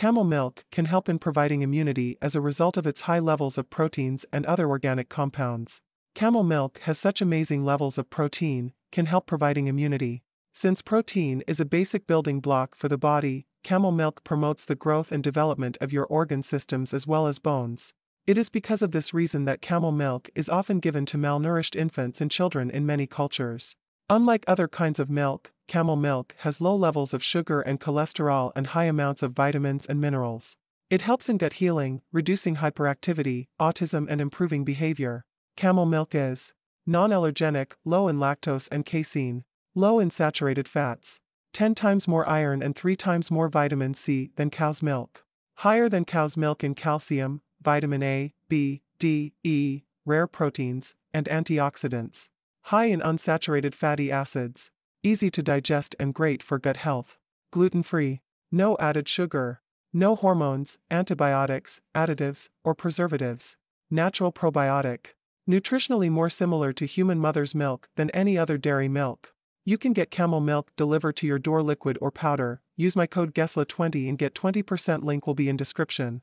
Camel milk can help in providing immunity as a result of its high levels of proteins and other organic compounds. Camel milk has such amazing levels of protein, can help providing immunity. Since protein is a basic building block for the body, camel milk promotes the growth and development of your organ systems as well as bones. It is because of this reason that camel milk is often given to malnourished infants and children in many cultures. Unlike other kinds of milk, camel milk has low levels of sugar and cholesterol and high amounts of vitamins and minerals. It helps in gut healing, reducing hyperactivity, autism, and improving behavior. Camel milk is non allergenic, low in lactose and casein, low in saturated fats, 10 times more iron and 3 times more vitamin C than cow's milk, higher than cow's milk in calcium, vitamin A, B, D, E, rare proteins, and antioxidants. High in unsaturated fatty acids, easy to digest and great for gut health. Gluten free, no added sugar, no hormones, antibiotics, additives, or preservatives. Natural probiotic. Nutritionally more similar to human mother's milk than any other dairy milk. You can get camel milk delivered to your door liquid or powder. Use my code GESLA20 and get 20% link will be in description.